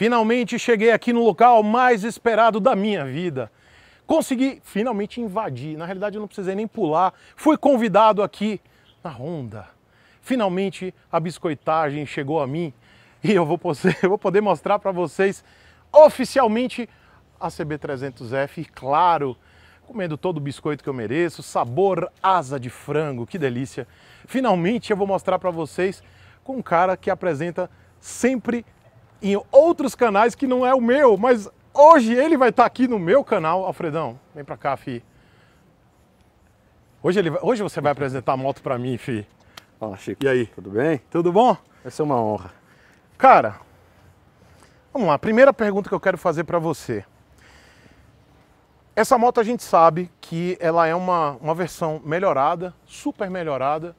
Finalmente cheguei aqui no local mais esperado da minha vida. Consegui finalmente invadir. Na realidade, eu não precisei nem pular. Fui convidado aqui na Honda. Finalmente a biscoitagem chegou a mim e eu vou poder, mostrar para vocês oficialmente a CB300F. E claro, comendo todo o biscoito que eu mereço, sabor asa de frango, que delícia. Finalmente eu vou mostrar para vocês com um cara que apresenta sempre em outros canais que não é o meu, mas hoje ele vai estar tá aqui no meu canal. Alfredão, vem pra cá, fi. Hoje, ele, hoje você vai apresentar a moto pra mim, fi. Fala, Chico. E aí? Tudo bem? Tudo bom? Vai ser uma honra. Cara, vamos lá. primeira pergunta que eu quero fazer pra você. Essa moto a gente sabe que ela é uma, uma versão melhorada, super melhorada,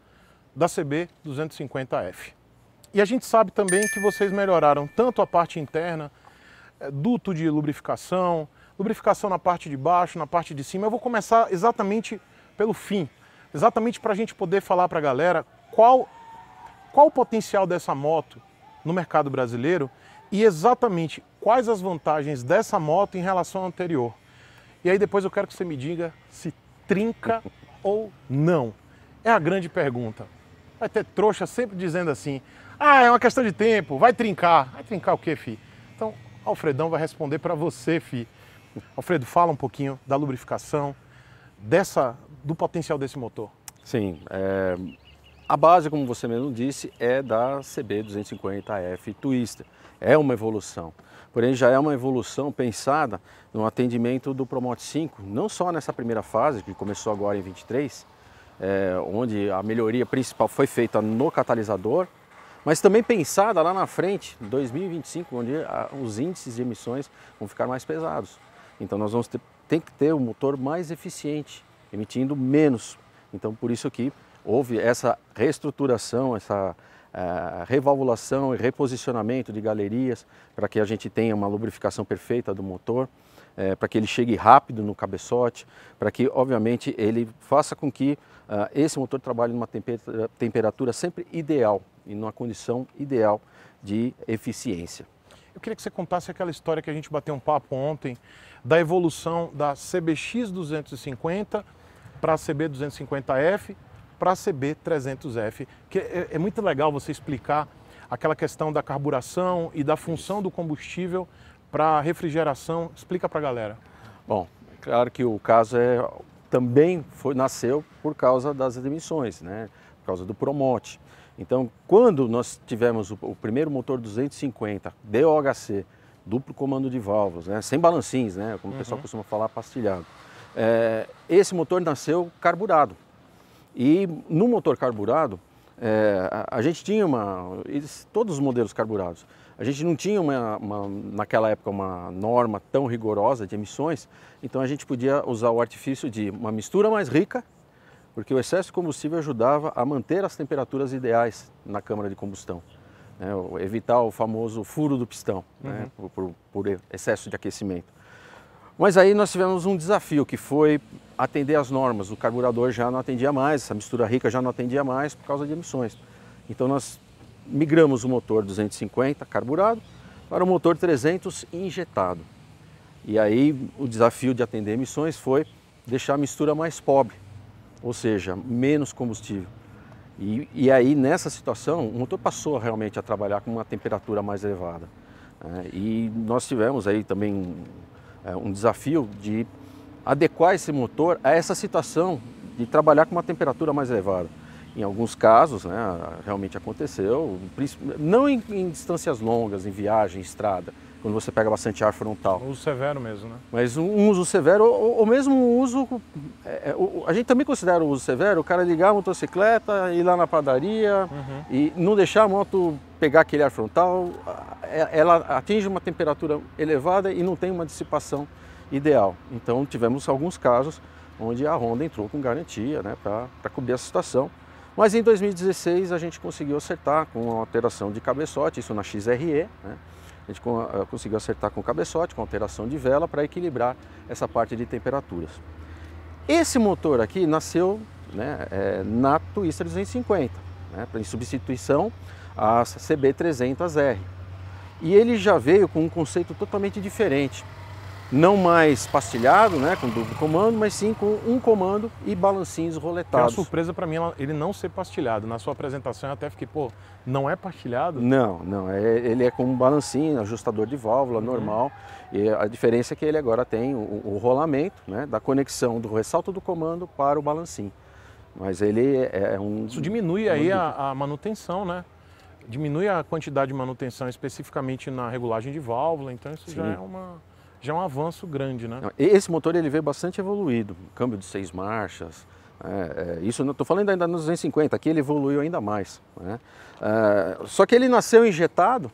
da CB 250F. E a gente sabe também que vocês melhoraram tanto a parte interna, é, duto de lubrificação, lubrificação na parte de baixo, na parte de cima. Eu vou começar exatamente pelo fim, exatamente para a gente poder falar para a galera qual, qual o potencial dessa moto no mercado brasileiro e exatamente quais as vantagens dessa moto em relação à anterior. E aí depois eu quero que você me diga se trinca ou não. É a grande pergunta. Vai ter trouxa sempre dizendo assim: ah, é uma questão de tempo, vai trincar. Vai trincar o quê, fi? Então, Alfredão vai responder para você, fi. Alfredo, fala um pouquinho da lubrificação, dessa, do potencial desse motor. Sim, é... a base, como você mesmo disse, é da CB250F Twister. É uma evolução. Porém, já é uma evolução pensada no atendimento do Promote 5, não só nessa primeira fase, que começou agora em 23, é, onde a melhoria principal foi feita no catalisador, mas também pensada lá na frente, 2025, onde ah, os índices de emissões vão ficar mais pesados. Então nós vamos ter, tem que ter um motor mais eficiente, emitindo menos. Então por isso que houve essa reestruturação, essa uh, revalvulação e reposicionamento de galerias para que a gente tenha uma lubrificação perfeita do motor, eh, para que ele chegue rápido no cabeçote, para que obviamente ele faça com que uh, esse motor trabalhe numa temperatura sempre ideal, e numa condição ideal de eficiência. Eu queria que você contasse aquela história que a gente bateu um papo ontem da evolução da CBX 250 para a CB 250F para a CB 300F, que é, é muito legal você explicar aquela questão da carburação e da função do combustível para refrigeração. Explica para a galera. Bom, é claro que o caso é também foi, nasceu por causa das emissões, né? Por causa do promote. Então, quando nós tivemos o, o primeiro motor 250 DOHC, duplo comando de válvulas, né? sem balancins, né? como uhum. o pessoal uhum. costuma falar, pastilhado. É, esse motor nasceu carburado. E no motor carburado, é, a, a, gente tinha uma. Eles, todos os modelos carburados. A gente não tinha, uma, uma, naquela época, uma norma tão rigorosa de emissões, então a gente podia usar o artifício de uma mistura mais rica porque o excesso de combustível ajudava a manter as temperaturas ideais na câmara de combustão, né? evitar o famoso furo do pistão né? uhum. né? por, por, por excesso de aquecimento. Mas aí nós tivemos um desafio que foi atender as normas. O carburador já não atendia mais, essa mistura rica já não atendia mais por causa de emissões. Então nós migramos o motor 250 carburado para o motor 300 injetado. E aí o desafio de atender emissões foi deixar a mistura mais pobre, ou seja, menos combustível. E, e, aí, nessa situação, o motor passou realmente a trabalhar com uma temperatura mais elevada. Né? E nós tivemos aí também é, um desafio de adequar esse motor a essa situação de trabalhar com uma temperatura mais elevada. Em alguns casos, né, realmente aconteceu, não em, em distâncias longas, em viagem, em estrada, quando você pega bastante ar frontal. uso severo mesmo, né? Mas um uso severo, ou, ou mesmo um uso. É, é o, a gente também considera o uso severo o cara ligar a motocicleta, ir lá na padaria uhum. e não deixar a moto pegar aquele ar frontal. É, ela atinge uma temperatura elevada e não tem uma dissipação ideal. Então tivemos alguns casos onde a Honda entrou com garantia né, para cobrir essa situação. Mas em 2016 a gente conseguiu acertar com uma alteração de cabeçote, isso na XRE. Né? a gente eh, conseguiu acertar com o cabeçote, com alteração de vela, para equilibrar essa parte de temperaturas. Esse motor aqui nasceu né, é, na Twister 250, né, em substituição à CB300R. E ele já veio com um conceito totalmente diferente não mais pastilhado, né, com duplo comando, mas sim com um comando e balancinhos roletados. É uma surpresa para mim ele não ser pastilhado. Na sua apresentação eu até fiquei, pô, não é pastilhado? Não, não. É, ele é com um balancinho, ajustador de válvula uhum. normal. E a diferença é que ele agora tem o, o rolamento, né, da conexão do ressalto do comando para o balancinho. Mas ele é, é um... Isso diminui é um... aí a, a manutenção, né? Diminui a quantidade de manutenção especificamente na regulagem de válvula, então isso sim. já é uma já é um avanço grande, né? Esse motor ele veio bastante evoluído, câmbio de seis marchas, é, é, isso não estou falando ainda nos 250, aqui ele evoluiu ainda mais. Né? É, só que ele nasceu injetado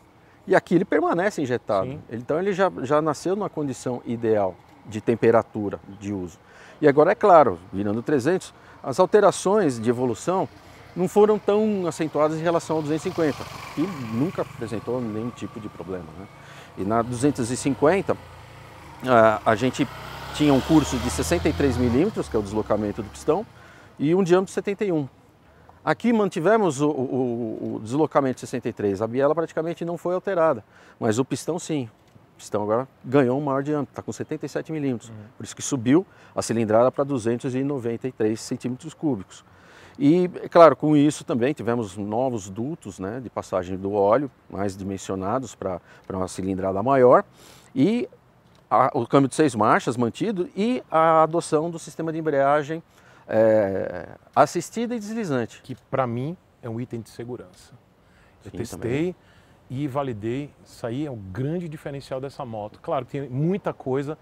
e aqui ele permanece injetado. Sim. Então ele já, já nasceu numa condição ideal de temperatura de uso. E agora é claro, virando 300, as alterações de evolução não foram tão acentuadas em relação ao 250, que nunca apresentou nenhum tipo de problema. Né? E na 250 é, a gente tinha um curso de 63 milímetros, que é o deslocamento do pistão, e um diâmetro de 71. Aqui mantivemos o, o, o deslocamento de 63, a biela praticamente não foi alterada, mas o pistão sim. O pistão agora ganhou um maior diâmetro, está com 77 milímetros, uhum. por isso que subiu a cilindrada para 293 centímetros cúbicos. E, é claro, com isso também tivemos novos dutos né, de passagem do óleo, mais dimensionados para uma cilindrada maior, e a, o câmbio de seis marchas mantido e a adoção do sistema de embreagem é, assistida e deslizante. Que para mim é um item de segurança. Eu Sim, testei também. e validei, isso aí é o grande diferencial dessa moto. Claro, tem muita coisa,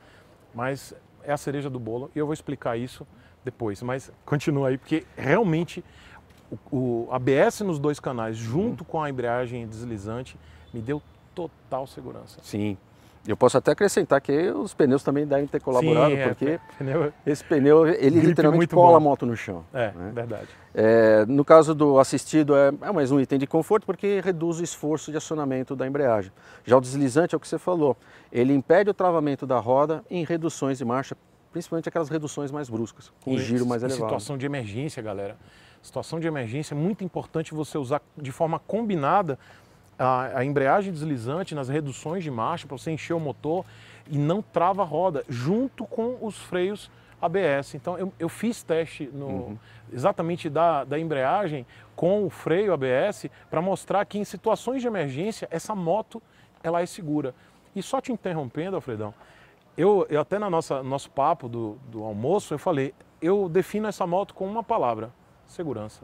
mas é a cereja do bolo e eu vou explicar isso depois. Mas continua aí, porque realmente o, o ABS nos dois canais, junto hum. com a embreagem deslizante, me deu total segurança. Sim, eu posso até acrescentar que os pneus também devem ter colaborado, Sim, é, porque é, pneu, é esse pneu ele literalmente cola bom. a moto no chão. É, né? verdade. É, no caso do assistido, é, é, mais um item de conforto porque reduz o esforço de acionamento da embreagem. Já o deslizante é o que você falou, ele impede o travamento da roda em reduções de marcha, principalmente aquelas reduções mais bruscas, com e, giro mais elevado. situação de emergência, galera. Situação de emergência, é muito importante você usar de forma combinada a, a embreagem deslizante nas reduções de marcha para você encher o motor e não trava a roda, junto com os freios ABS. Então eu, eu fiz teste no, uhum. exatamente da, da embreagem com o freio ABS para mostrar que em situações de emergência essa moto ela é segura. E só te interrompendo, Alfredão, eu, eu até na nossa nosso papo do, do almoço eu falei, eu defino essa moto com uma palavra: segurança.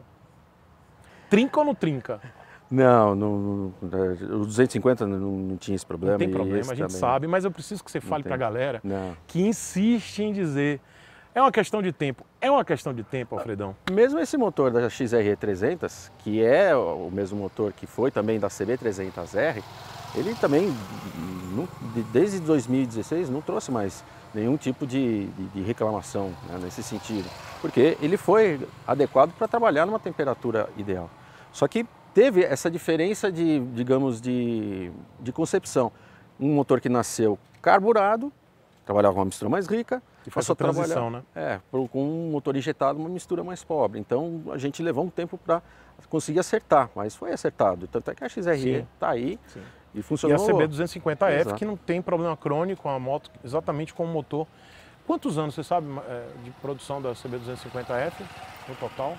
Trinca ou não trinca? Não, não, o 250 não, não, tinha esse problema. Não tem problema, a gente também. sabe, mas eu preciso que você fale para a galera não. que insiste em dizer. É uma questão de tempo. É uma questão de tempo, Alfredão. Mesmo esse motor da xre 300 que é o mesmo motor que foi também da CB300R, ele também, desde 2016, não trouxe mais nenhum tipo de, de, de reclamação né, nesse sentido, porque ele foi adequado para trabalhar numa temperatura ideal. Só que teve essa diferença de, digamos, de, de concepção. Um motor que nasceu carburado, trabalhava com uma mistura mais rica, e passou a trabalhar né? é, com um motor injetado, uma mistura mais pobre. Então a gente levou um tempo para conseguir acertar, mas foi acertado. Tanto é que a XRE está aí. Sim. E funcionou. E a CB250F, é, Exato. que não tem problema crônico, a moto exatamente com o motor. Quantos anos você sabe eh, de produção da CB250F no total?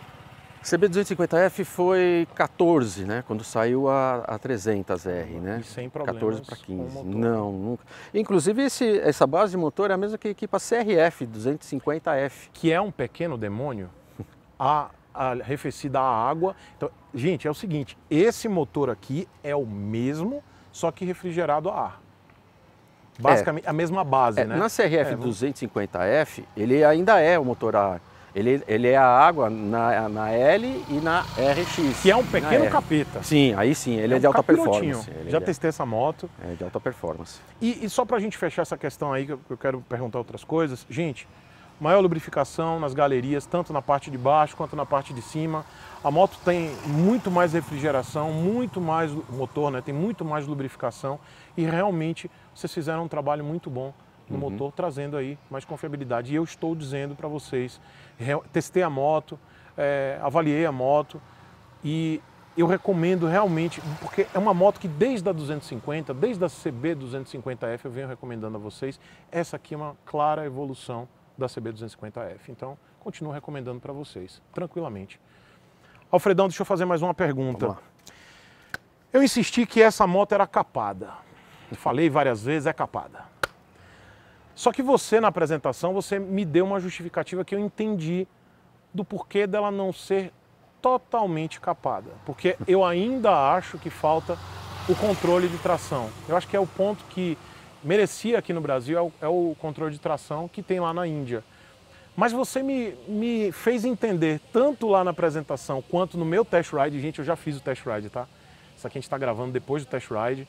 CB250F foi 14, né? Quando saiu a, a 300R, uhum. né? E sem problemas 14 para 15. Não, nunca. Inclusive, esse, essa base de motor é a mesma que equipa CRF 250F. Que é um pequeno demônio a, a arrefecida água. Então, gente, é o seguinte: esse motor aqui é o mesmo, só que refrigerado a ar. Basicamente, é. a mesma base, é, né? Na CRF é, 250F, ele ainda é o motor a ar ele, ele é a água na, na L e na RX. Que é um pequeno capeta. Sim, aí sim, ele é, é um de alta performance. Já é, testei essa moto. É de alta performance. E, e só para a gente fechar essa questão aí, que eu quero perguntar outras coisas. Gente, maior lubrificação nas galerias, tanto na parte de baixo quanto na parte de cima. A moto tem muito mais refrigeração, muito mais motor, né? tem muito mais lubrificação e realmente vocês fizeram um trabalho muito bom no uhum. motor, trazendo aí mais confiabilidade. E eu estou dizendo para vocês, testei a moto, é, avaliei a moto e eu recomendo realmente, porque é uma moto que desde a 250, desde a CB 250F eu venho recomendando a vocês, essa aqui é uma clara evolução da CB 250F. Então, continuo recomendando para vocês, tranquilamente. Alfredão, deixa eu fazer mais uma pergunta. Eu insisti que essa moto era capada. Falei várias vezes, é capada. Só que você, na apresentação, você me deu uma justificativa que eu entendi do porquê dela não ser totalmente capada. Porque eu ainda acho que falta o controle de tração. Eu acho que é o ponto que merecia aqui no Brasil, é o, é o controle de tração que tem lá na Índia. Mas você me, me fez entender, tanto lá na apresentação quanto no meu test ride, gente, eu já fiz o test ride, tá? Isso aqui a gente está gravando depois do test ride.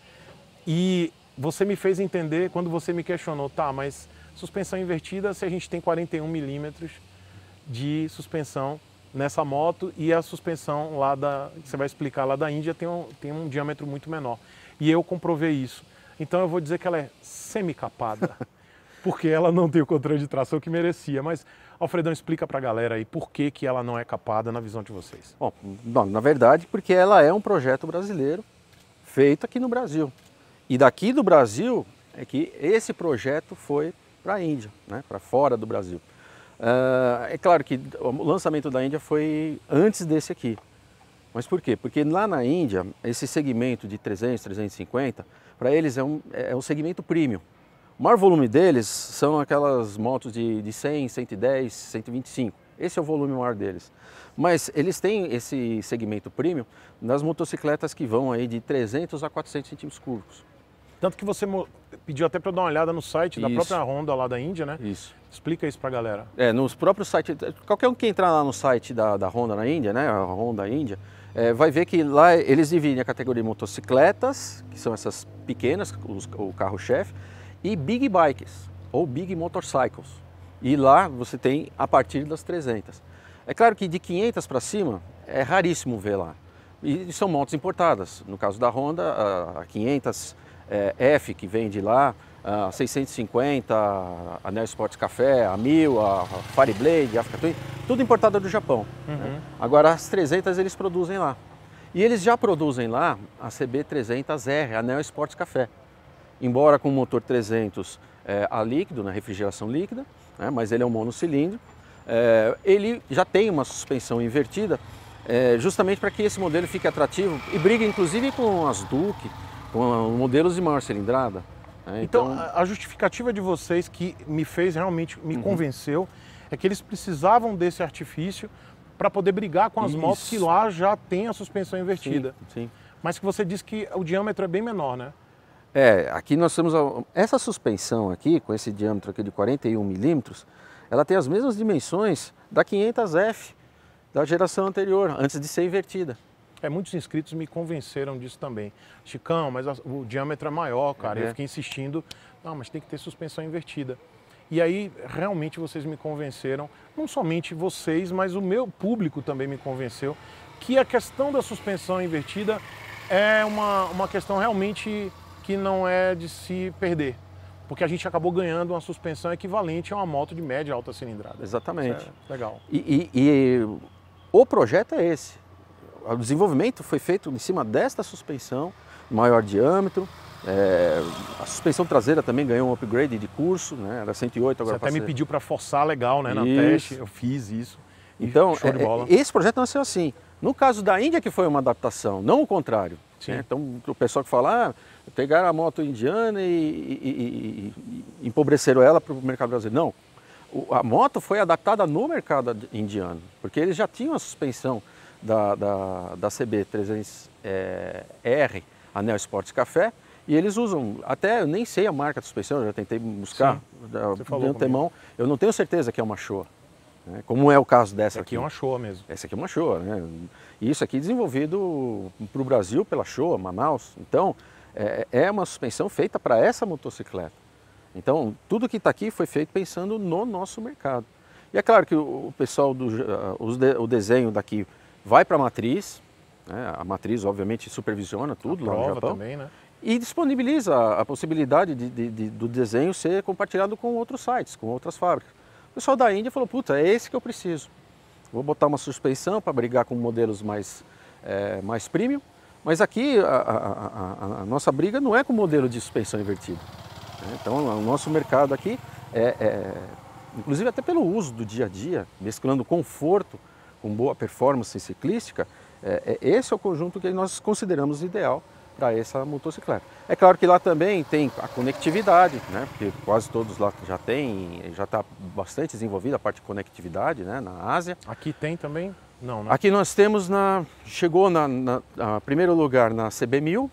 E você me fez entender quando você me questionou, tá, mas suspensão invertida se a gente tem 41 milímetros de suspensão nessa moto e a suspensão lá da, que você vai explicar lá da Índia, tem um, tem um diâmetro muito menor. E eu comprovei isso. Então eu vou dizer que ela é semi-capada, porque ela não tem o controle de tração que merecia. Mas, Alfredão, explica para a galera aí por que, que ela não é capada na visão de vocês. Bom, na verdade, porque ela é um projeto brasileiro feito aqui no Brasil. E daqui do Brasil é que esse projeto foi para a Índia, né, para fora do Brasil. Uh, é claro que o lançamento da Índia foi antes desse aqui. Mas por quê? Porque lá na Índia, esse segmento de 300, 350, para eles é um, é um segmento premium. O maior volume deles são aquelas motos de, de 100, 110, 125. Esse é o volume maior deles. Mas eles têm esse segmento premium nas motocicletas que vão aí de 300 a 400 centímetros cúbicos. Tanto que você pediu até para eu dar uma olhada no site da própria Honda lá da Índia, né? Isso. Explica isso para a galera. É, nos próprios sites, qualquer um que entrar lá no site da, da Honda na Índia, né? A Honda Índia, é, vai ver que lá eles dividem a categoria de motocicletas, que são essas pequenas, os, o carro-chefe, e big bikes, ou big motorcycles. E lá você tem a partir das 300. É claro que de 500 para cima é raríssimo ver lá. E são motos importadas. No caso da Honda, a 500 é, F, que vende lá, ah, a 650, a Neo Sports Café, a Mil, a Fireblade, a Africa Twin, tudo importada do Japão. Né? Uhum. Né? Agora as 300 eles produzem lá. E eles já produzem lá a CB300R, a Neo Sports Café. Embora com o motor 300 é, eh, a líquido, na né, refrigeração líquida, né? mas ele é um monocilindro, é, ele já tem uma suspensão invertida, é, justamente para que esse modelo fique atrativo e briga inclusive com as Duke, com modelos de maior cilindrada. Né? Então, então, a justificativa de vocês que me fez realmente, me uhum. convenceu, é que eles precisavam desse artifício para poder brigar com as Isso. motos que lá já tem a suspensão invertida. Sim, sim. Mas que você disse que o diâmetro é bem menor, né? É, aqui nós temos a, essa suspensão aqui, com esse diâmetro aqui de 41 milímetros, ela tem as mesmas dimensões da 500F da geração anterior, antes de ser invertida. É, muitos inscritos me convenceram disso também. Chicão, mas o diâmetro é maior, cara. Uhum. Eu fiquei insistindo. Não, mas tem que ter suspensão invertida. E aí, realmente, vocês me convenceram, não somente vocês, mas o meu público também me convenceu, que a questão da suspensão invertida é uma, uma questão realmente que não é de se perder. Porque a gente acabou ganhando uma suspensão equivalente a uma moto de média alta cilindrada. Exatamente. É legal. E, e, e o projeto é esse o desenvolvimento foi feito em cima desta suspensão, maior diâmetro. É, a suspensão traseira também ganhou um upgrade de curso, né? era 108 agora. Você até ser... me pediu para forçar legal né? na teste, eu fiz isso. Então, é, é esse projeto nasceu assim. No caso da Índia, que foi uma adaptação, não o contrário. Né? Então, o pessoal que fala, ah, pegaram a moto indiana e, e, e, e empobreceram ela para o mercado brasileiro. Não, a moto foi adaptada no mercado indiano, porque eles já tinham a suspensão da, da, da CB300R, eh, a Neo Sports Café, e eles usam, até eu nem sei a marca da suspensão, eu já tentei buscar de antemão, eu não tenho certeza que é uma Showa, né? como é o caso dessa aqui. Aqui é uma Showa mesmo. Essa aqui é uma Showa, né? E isso aqui é desenvolvido para o Brasil pela Showa, Manaus, então é, é uma suspensão feita para essa motocicleta. Então tudo que está aqui foi feito pensando no nosso mercado. E é claro que o pessoal do ah, o desenho daqui vai para a matriz, né? a matriz obviamente supervisiona tudo lá no Japão. Também, né? E disponibiliza a possibilidade de, de, de, do desenho ser compartilhado com outros sites, com outras fábricas. O pessoal da Índia falou, puta, é esse que eu preciso. Vou botar uma suspensão para brigar com modelos mais, é, mais premium, mas aqui a, a, a, a, nossa briga não é com o modelo de suspensão invertida. Né? Então o nosso mercado aqui é, é inclusive até pelo uso do dia a dia, mesclando conforto com boa performance ciclística, é, é, esse é o conjunto que nós consideramos ideal para essa motocicleta. É claro que lá também tem a conectividade, né? porque quase todos lá já tem, já está bastante desenvolvida a parte de conectividade né? na Ásia. Aqui tem também? Não, né? Aqui nós temos, na, chegou na, na, na primeiro lugar na CB1000,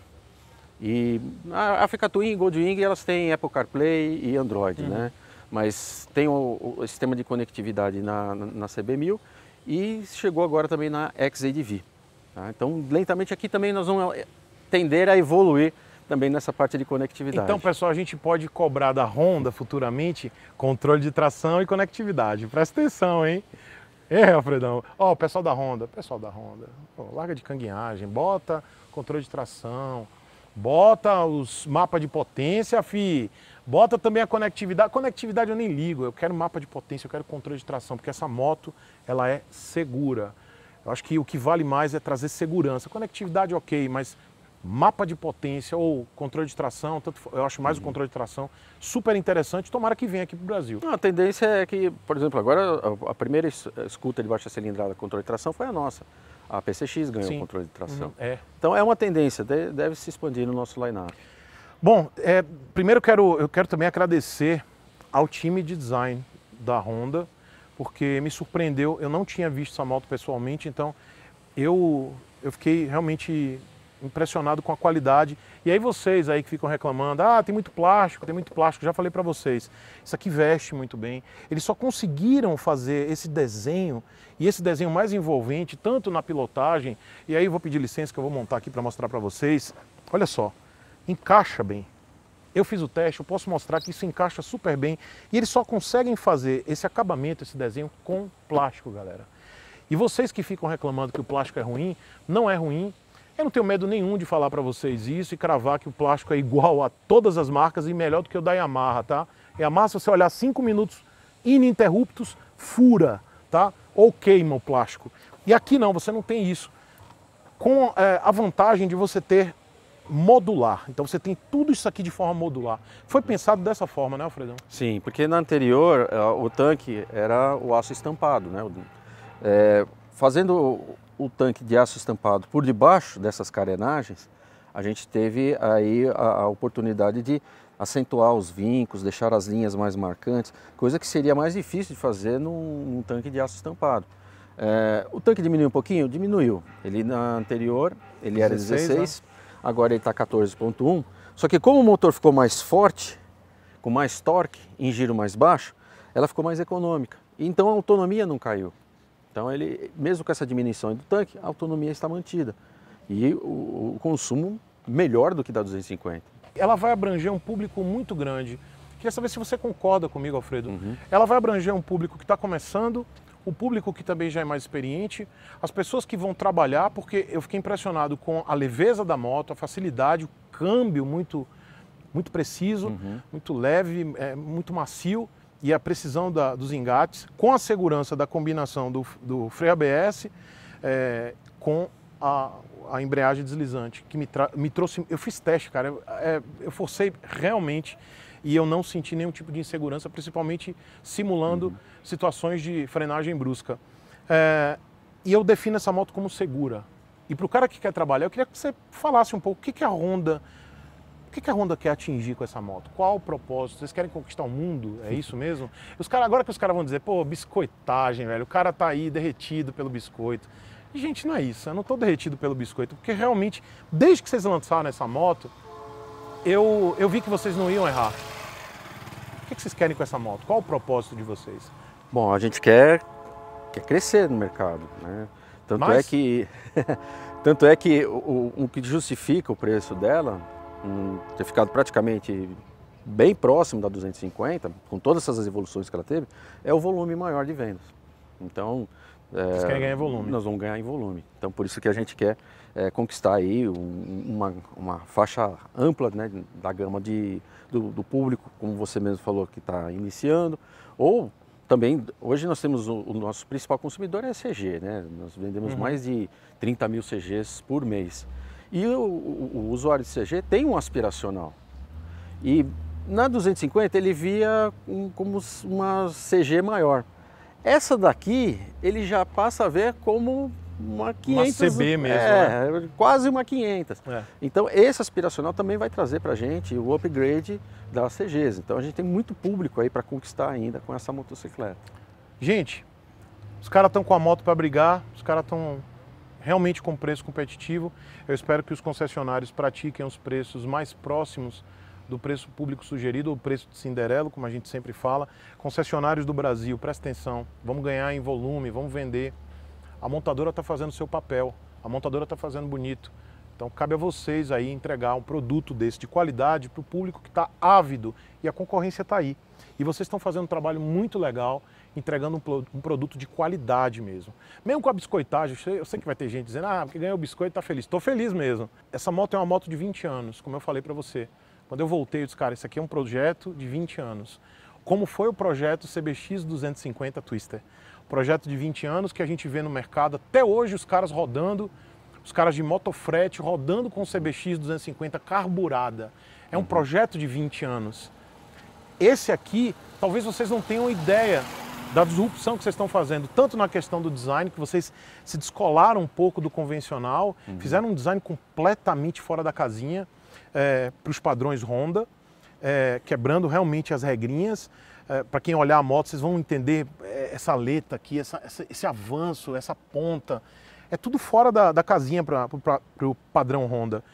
e a Africa Twin e Goldwing elas têm Apple CarPlay e Android, uhum. né? Mas tem o, o, sistema de conectividade na, na, na CB1000 e chegou agora também na XADV. Tá? Então, lentamente aqui também nós vamos tender a evoluir também nessa parte de conectividade. Então, pessoal, a gente pode cobrar da Honda futuramente controle de tração e conectividade. Presta atenção, hein? É, Alfredão. Ó, oh, pessoal da Honda, pessoal da Honda, oh, larga de canguinhagem, bota controle de tração, bota os mapas de potência, fi. Bota também a conectividade. Conectividade eu nem ligo, eu quero mapa de potência, eu quero controle de tração, porque essa moto ela é segura. Eu acho que o que vale mais é trazer segurança. Conectividade, ok, mas mapa de potência ou controle de tração, tanto, eu acho mais uhum. o controle de tração super interessante, tomara que venha aqui para o Brasil. Não, a tendência é que, por exemplo, agora a, primeira escuta de baixa cilindrada controle de tração foi a nossa. A PCX ganhou Sim. controle de tração. Uhum, é. Então é uma tendência, deve se expandir no nosso line-up. Bom, é, primeiro quero, eu quero também agradecer ao time de design da Honda, porque me surpreendeu. Eu não tinha visto essa moto pessoalmente, então eu, eu fiquei realmente impressionado com a qualidade. E aí vocês aí que ficam reclamando, ah, tem muito plástico, tem muito plástico, já falei para vocês. Isso aqui veste muito bem. Eles só conseguiram fazer esse desenho e esse desenho mais envolvente tanto na pilotagem. E aí eu vou pedir licença que eu vou montar aqui para mostrar para vocês. Olha só encaixa bem. Eu fiz o teste, eu posso mostrar que isso encaixa super bem. E eles só conseguem fazer esse acabamento, esse desenho com plástico, galera. E vocês que ficam reclamando que o plástico é ruim, não é ruim. Eu não tenho medo nenhum de falar para vocês isso e cravar que o plástico é igual a todas as marcas e melhor do que o da Yamaha, tá? Yamaha, se você olhar cinco minutos ininterruptos, fura, tá? Ou queima o plástico. E aqui não, você não tem isso. Com é, a vantagem de você ter modular. Então você tem tudo isso aqui de forma modular. Foi pensado dessa forma, né, Alfredão? Sim, porque na anterior eh, o tanque era o aço estampado, né? É, fazendo o tanque de aço estampado por debaixo dessas carenagens, a gente teve aí a, a oportunidade de acentuar os vincos, deixar as linhas mais marcantes, coisa que seria mais difícil de fazer num, num tanque de aço estampado. É, o tanque diminuiu um pouquinho? Diminuiu. Ele na anterior, ele 16, era 16, né? agora ele está 14.1. Só que como o motor ficou mais forte, com mais torque, em giro mais baixo, ela ficou mais econômica. Então a autonomia não caiu. Então ele, mesmo com essa diminuição do tanque, a autonomia está mantida. E o, o consumo melhor do que da 250. Ela vai abranger um público muito grande. Queria saber se você concorda comigo, Alfredo. Uhum. Ela vai abranger um público que está começando, o público que também já é mais experiente, as pessoas que vão trabalhar, porque eu fiquei impressionado com a leveza da moto, a facilidade, o câmbio muito, muito preciso, uhum. muito leve, é, muito macio e a precisão da, dos engates, com a segurança da combinação do, do freio ABS é, com a, a, embreagem deslizante, que me, me trouxe. Eu fiz teste, cara, é, eu forcei realmente e eu não senti nenhum tipo de insegurança, principalmente simulando uhum. situações de frenagem brusca. É, e eu defino essa moto como segura. E para o cara que quer trabalhar, eu queria que você falasse um pouco o que, que a Honda o que, que a Honda quer atingir com essa moto? Qual o propósito? Vocês querem conquistar o mundo? É isso mesmo? Os cara, agora que os caras vão dizer, pô, biscoitagem, velho, o cara tá aí derretido pelo biscoito. Gente, não é isso, eu não tô derretido pelo biscoito, porque realmente, desde que vocês lançaram essa moto, eu, eu vi que vocês não iam errar. O que vocês querem com essa moto? Qual o propósito de vocês? Bom, a gente quer, quer crescer no mercado, né? Tanto é Mas... é que tanto é que o, o, que justifica o preço dela um, ter ficado praticamente bem próximo da 250, com todas essas evoluções que ela teve, é o volume maior de vendas. Então, é, querem ganhar volume. nós vamos ganhar em volume. Então, por isso que a gente quer é, conquistar aí um, uma, uma faixa ampla né, da gama de, do, do público, como você mesmo falou, que está iniciando, ou também, hoje nós temos o, o, nosso principal consumidor é CG, né? Nós vendemos uhum. mais de 30 mil CGs por mês. E o, o, o, usuário de CG tem um aspiracional. E na 250 ele via um, como uma CG maior. Essa daqui ele já passa a ver como uma 500. Uma CB né? mesmo. É, né? quase uma 500. É. Então, esse aspiracional também vai trazer para a gente o upgrade da CGs. Então, a gente tem muito público aí para conquistar ainda com essa motocicleta. Gente, os caras estão com a moto para brigar, os caras estão realmente com preço competitivo. Eu espero que os concessionários pratiquem os preços mais próximos do preço público sugerido ou preço de Cinderelo, como a gente sempre fala. Concessionários do Brasil, presta atenção, vamos ganhar em volume, vamos vender. A montadora está fazendo seu papel, a montadora está fazendo bonito. Então cabe a vocês aí entregar um produto desse de qualidade para o público que está ávido e a concorrência está aí. E vocês estão fazendo um trabalho muito legal, entregando um, um produto de qualidade mesmo. Mesmo com a biscoitagem, eu sei, eu sei que vai ter gente dizendo, ah, porque ganhou o biscoito está feliz. Estou feliz mesmo. Essa moto é uma moto de 20 anos, como eu falei para você. Quando eu voltei, eu disse, cara, isso aqui é um projeto de 20 anos. Como foi o projeto CBX 250 Twister? Projeto de 20 anos que a gente vê no mercado até hoje os caras rodando, os caras de motofrete rodando com CBX 250 carburada. É um uhum. projeto de 20 anos. Esse aqui, talvez vocês não tenham ideia da disrupção que vocês estão fazendo, tanto na questão do design, que vocês se descolaram um pouco do convencional, uhum. fizeram um design completamente fora da casinha é, para os padrões Honda, é, quebrando realmente as regrinhas. É, para quem olhar a moto, vocês vão entender é, essa letra aqui, essa, essa, esse avanço, essa ponta. É tudo fora da, da casinha para o padrão Honda.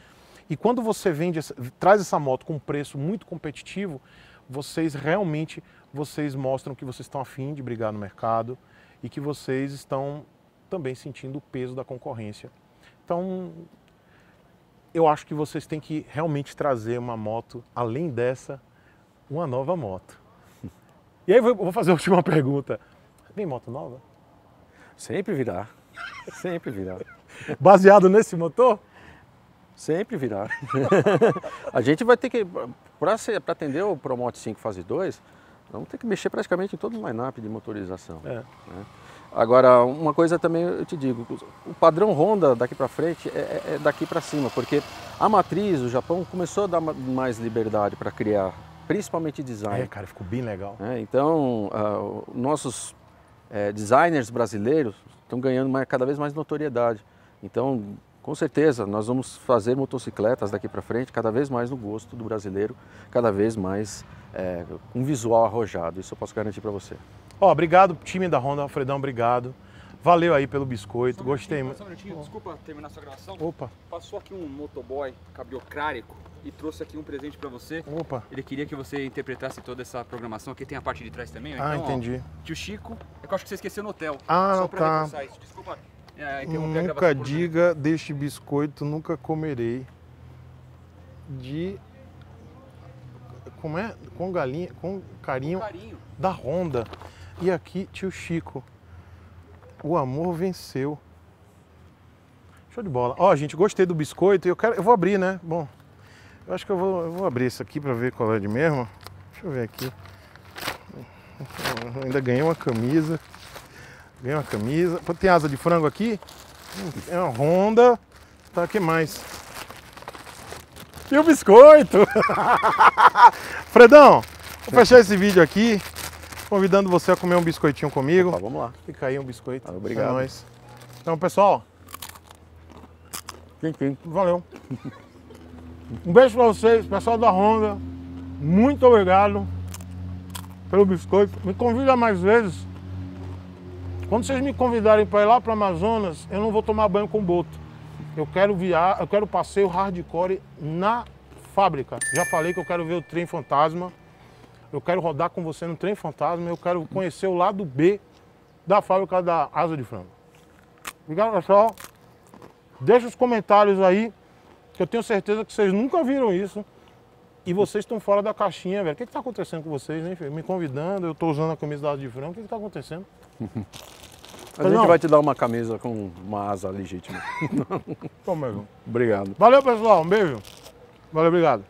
E quando você vende, traz essa moto com um preço muito competitivo, vocês realmente vocês mostram que vocês estão afim de brigar no mercado e que vocês estão também sentindo o peso da concorrência. Então, eu acho que vocês têm que realmente trazer uma moto, além dessa, uma nova moto. E aí vou fazer a última pergunta. Vem moto nova? Sempre virá. Sempre virá. Baseado nesse motor? Sempre virá. a gente vai ter que, para atender o promote 5 Fase 2, vamos ter que mexer praticamente em todo o line-up de motorização. É. Né? Agora, uma coisa também eu te digo, o padrão Honda daqui para frente é, é, é daqui para cima, porque a matriz, o Japão começou a dar mais liberdade para criar, principalmente design. É, cara, ficou bem legal. É, então, uh, nossos é, designers brasileiros estão ganhando mais, cada vez mais notoriedade. Então, com certeza, nós vamos fazer motocicletas daqui para frente cada vez mais no gosto do brasileiro, cada vez mais é, com um visual arrojado. Isso eu posso garantir para você. Ó, obrigado, time da Honda, Alfredão, obrigado. Valeu aí pelo biscoito, gostei muito. Só um desculpa terminar essa gravação. Opa. Passou aqui um motoboy cabiocrático e trouxe aqui um presente para você. Opa. Ele queria que você interpretasse toda essa programação, aqui tem a parte de trás também. Ah, então, ah, entendi. Ó, tio Chico, é que eu acho que você esqueceu no hotel. Ah, só pra tá. isso. Desculpa. É, nunca diga deste biscoito, nunca comerei. De. Como é? Com galinha. Com carinho. Com carinho. Da Honda. E aqui, tio Chico. O amor venceu. Show de bola. Ó, oh, gente, gostei do biscoito. Eu quero, eu vou abrir, né? Bom, eu acho que eu vou, eu vou abrir isso aqui para ver qual é de mesmo. Deixa eu ver aqui. Eu ainda ganhei uma camisa. Ganhei uma camisa. Tem asa de frango aqui? É uma Honda. Tá, que mais? E o biscoito! Fredão, vou fechar esse vídeo aqui convidando você a comer um biscoitinho comigo. Opa, vamos lá. Fica aí um biscoito. Ah, é obrigado. Então, pessoal. Tchim, tchim. Valeu. um beijo pra vocês, pessoal da Honda. Muito obrigado pelo biscoito. Me convida mais vezes. Quando vocês me convidarem para ir lá para Amazonas, eu não vou tomar banho com boto. Eu quero viar, eu quero passeio hardcore na fábrica. Já falei que eu quero ver o trem fantasma eu quero rodar com você no trem fantasma, eu quero conhecer o lado B da fábrica da asa de frango. Obrigado, pessoal. Deixa os comentários aí, que eu tenho certeza que vocês nunca viram isso. E vocês estão fora da caixinha, velho. O que está acontecendo com vocês, hein, filho? Me convidando, eu estou usando a camisa da asa de frango. O que está acontecendo? A gente não. vai te dar uma camisa com uma asa legítima. Como é, Obrigado. Valeu, pessoal. Um beijo. Valeu, obrigado.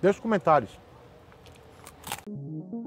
Deixa os comentários. Thank you.